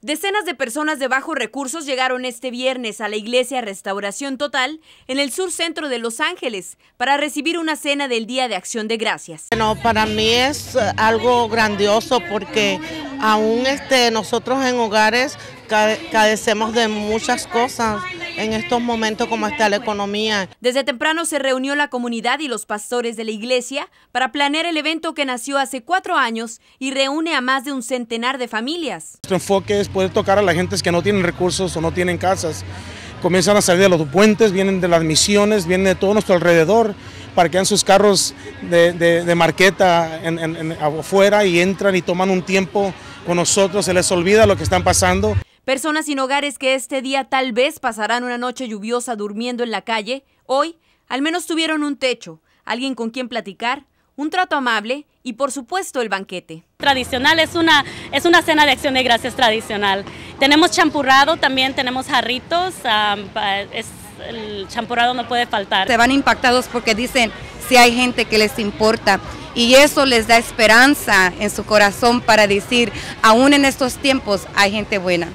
Decenas de personas de bajos recursos llegaron este viernes a la iglesia Restauración Total en el sur centro de Los Ángeles para recibir una cena del Día de Acción de Gracias. Bueno, para mí es eh, algo grandioso porque aún este, nosotros en hogares carecemos de muchas cosas en estos momentos como está la economía. Desde temprano se reunió la comunidad y los pastores de la iglesia para planear el evento que nació hace cuatro años y reúne a más de un centenar de familias. Nuestro enfoque es poder tocar a la gente que no tienen recursos o no tienen casas. Comienzan a salir de los puentes, vienen de las misiones, vienen de todo nuestro alrededor parquean sus carros de, marqueta afuera y entran y toman un tiempo con nosotros, se les olvida lo que están pasando. Personas sin hogares que este día tal vez pasarán una noche lluviosa durmiendo en la calle, hoy al menos tuvieron un techo, alguien con quien platicar, un trato amable y por supuesto el banquete. Tradicional es una, es una cena de acción de gracias tradicional. Tenemos champurrado, también tenemos jarritos, el champurrado no puede faltar. Se van impactados porque dicen si hay gente que les importa y eso les da esperanza en su corazón para decir, aún en estos tiempos hay gente buena.